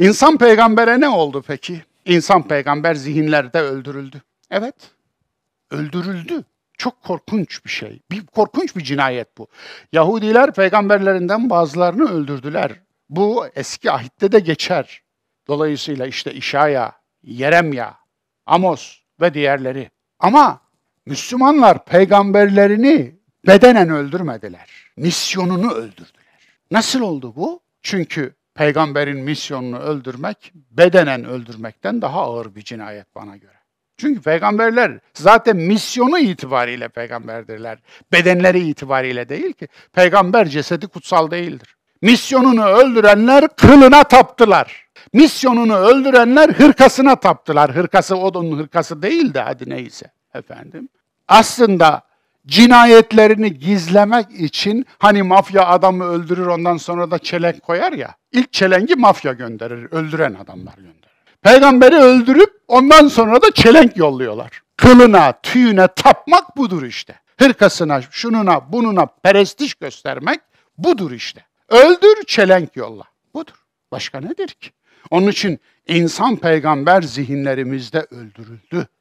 İnsan peygambere ne oldu peki? İnsan peygamber zihinlerde öldürüldü. Evet, öldürüldü. Çok korkunç bir şey. Bir korkunç bir cinayet bu. Yahudiler peygamberlerinden bazılarını öldürdüler. Bu eski ahitte de geçer. Dolayısıyla işte İşaya, Yeremya, Amos ve diğerleri. Ama Müslümanlar peygamberlerini bedenen öldürmediler. Misyonunu öldürdüler. Nasıl oldu bu? Çünkü peygamberin misyonunu öldürmek bedenen öldürmekten daha ağır bir cinayet bana göre. Çünkü peygamberler zaten misyonu itibariyle peygamberdirler. Bedenleri itibariyle değil ki. Peygamber cesedi kutsal değildir. Misyonunu öldürenler kılına taptılar. Misyonunu öldürenler hırkasına taptılar. Hırkası odunun hırkası değil hadi neyse efendim. Aslında cinayetlerini gizlemek için hani mafya adamı öldürür ondan sonra da çelenk koyar ya. İlk çelengi mafya gönderir, öldüren adamlar gönderir. Peygamberi öldürüp ondan sonra da çelenk yolluyorlar. Kılına, tüyüne tapmak budur işte. Hırkasına, şununa, bununa perestiş göstermek budur işte. Öldür, çelenk yolla. Budur. Başka nedir ki? Onun için insan peygamber zihinlerimizde öldürüldü.